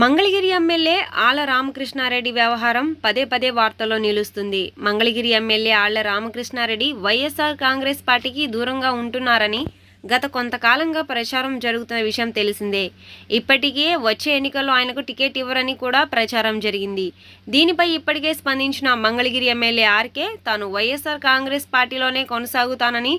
Mangalagiri MLA Alla Ramakrishna Reddy వ్యవహారం పదే పదే వార్తల్లో నిలుస్తుంది Mangalagiri MLA Alla Ramakrishna Reddy YSR Congress పార్టీకి దూరంగా ఉంటున్నారని గత కొంతకాలంగా ప్రచారం జరుగుతున్న విషయం తెలిసిందే ఇప్పటికే వచ్చే ఎన్నికల్లో ఆయనకు టికెట్ ఇవ్వరని కూడా ప్రచారం జరిగింది దీనిపై ఇప్పటికే స్పందించిన మంగళగిరి ఎమ్మెల్యే ఆర్కే తాను వైఎస్ఆర్ కాంగ్రెస్ పార్టీలోనే కొనసాగుతానని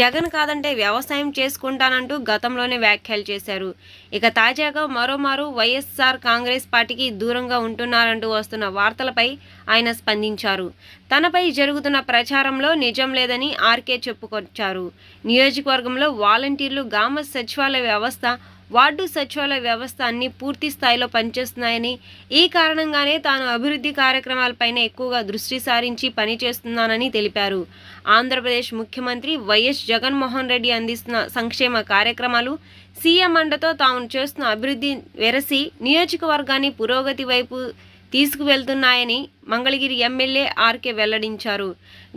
జగన్ కాదంటే వ్యవసాయం చేసుకుంటానంటూ గతంలోనే వ్యాఖ్యలు చేశారు ఇక తాజాగా మరోమారు వైఎస్ఆర్ కాంగ్రెస్ పార్టీకి దూరంగా ఉంటున్నారంటూ వస్తున్న వార్తలపై ఆయన స్పందించారు తనపై జరుగుతున్న ప్రచారంలో నిజం లేదని ఆర్కే చెప్పుకొచ్చారు నియోజకవర్గంలో వాలంటీర్లు గ్రామ సచివాలయ వ్యవస్థ వార్డు సచివాలయ వ్యవస్థ అన్ని పూర్తి స్థాయిలో పనిచేస్తున్నాయని ఈ కారణంగానే తాను అభివృద్ధి కార్యక్రమాలపైన ఎక్కువగా దృష్టి సారించి పనిచేస్తున్నానని తెలిపారు ఆంధ్రప్రదేశ్ ముఖ్యమంత్రి వైఎస్ జగన్మోహన్ రెడ్డి అందిస్తున్న సంక్షేమ కార్యక్రమాలు సీఎం అండతో తాము చేస్తున్న అభివృద్ధి వెరసి నియోజకవర్గాన్ని పురోగతి వైపు తీసుకువెళ్తున్నాయని మంగళగిరి ఎమ్మెల్యే ఆర్కే వెల్లడించారు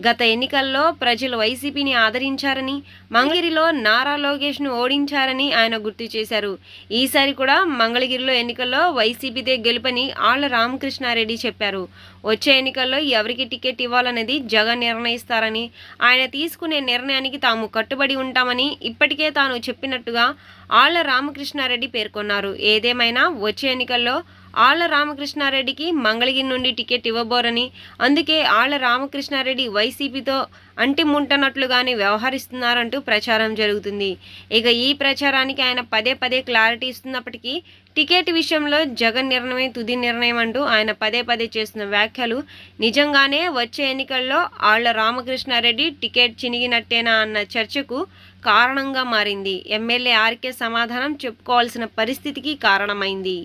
గత ఎన్నికల్లో ప్రజలు వైసీపీని ఆదరించారని మంగళగిరిలో నారా లోకేష్ను ఓడించారని ఆయన గుర్తు చేశారు ఈసారి కూడా మంగళగిరిలో ఎన్నికల్లో వైసీపీదే గెలుపని ఆళ్ల రామకృష్ణారెడ్డి చెప్పారు వచ్చే ఎన్నికల్లో ఎవరికి టికెట్ ఇవ్వాలనేది జగన్ నిర్ణయిస్తారని ఆయన తీసుకునే నిర్ణయానికి తాము కట్టుబడి ఉంటామని ఇప్పటికే తాను చెప్పినట్టుగా ఆళ్ల రామకృష్ణారెడ్డి పేర్కొన్నారు ఏదేమైనా వచ్చే ఎన్నికల్లో ఆళ్ల రామకృష్ణారెడ్డికి మంగళగిరి నుండి టికెట్ ఇవ్వ ఇవ్వబోరని అందుకే ఆళ్ల రామకృష్ణారెడ్డి వైసీపీతో అంటిముంటనట్లుగానే వ్యవహరిస్తున్నారంటూ ప్రచారం జరుగుతుంది ఇక ఈ ప్రచారానికి ఆయన పదే పదే క్లారిటీ ఇస్తున్నప్పటికీ టికెట్ విషయంలో జగన్ నిర్ణయం తుది నిర్ణయం అంటూ ఆయన పదే పదే చేస్తున్న వ్యాఖ్యలు నిజంగానే వచ్చే ఎన్నికల్లో ఆళ్ల రామకృష్ణారెడ్డి టికెట్ చినిగినట్టేనా అన్న చర్చకు కారణంగా మారింది ఎమ్మెల్యే ఆర్కే సమాధానం చెప్పుకోవాల్సిన పరిస్థితికి కారణమైంది